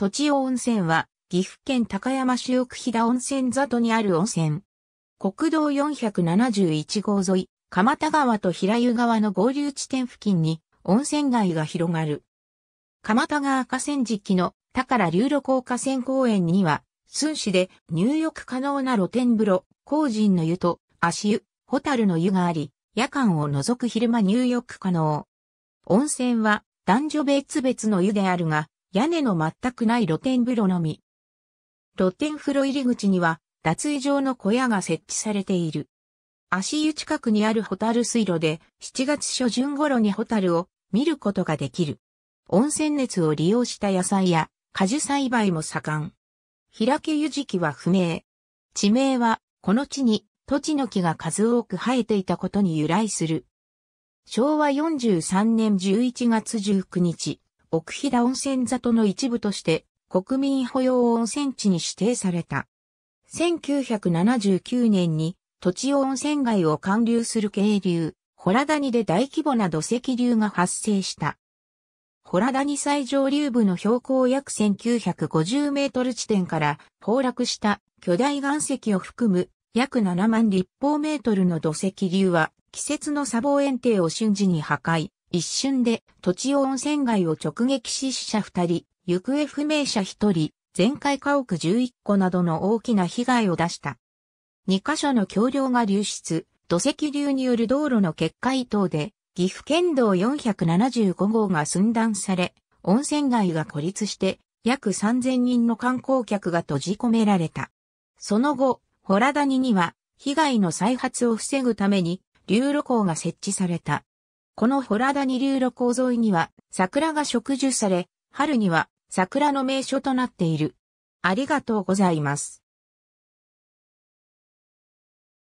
土地温泉は、岐阜県高山市奥飛騨温泉里にある温泉。国道471号沿い、蒲田川と平湯川の合流地点付近に温泉街が広がる。蒲田川河川敷の宝流路高河川公園には、寸市で入浴可能な露天風呂、工人の湯と足湯、ホタルの湯があり、夜間を除く昼間入浴可能。温泉は男女別々の湯であるが、屋根の全くない露天風呂のみ。露天風呂入り口には脱衣場の小屋が設置されている。足湯近くにあるホタル水路で7月初旬頃にホタルを見ることができる。温泉熱を利用した野菜や果樹栽培も盛ん。開け湯時期は不明。地名はこの地に土地の木が数多く生えていたことに由来する。昭和43年11月19日、奥飛騨温泉里の一部として国民保養温泉地に指定された。1979年に土地温泉街を貫流する渓流、ホ谷で大規模な土石流が発生した。ホ谷最上流部の標高約1950メートル地点から崩落した巨大岩石を含む約7万立方メートルの土石流は季節の砂防園庭を瞬時に破壊、一瞬で土地温泉街を直撃し死者二人、行方不明者一人、全壊家屋11個などの大きな被害を出した。二カ所の橋梁が流出、土石流による道路の決壊等で、岐阜県道475号が寸断され、温泉街が孤立して、約3000人の観光客が閉じ込められた。その後、ホラ谷には、被害の再発を防ぐために、流路港が設置された。このホラダニ流路構沿いには桜が植樹され、春には桜の名所となっている。ありがとうございます。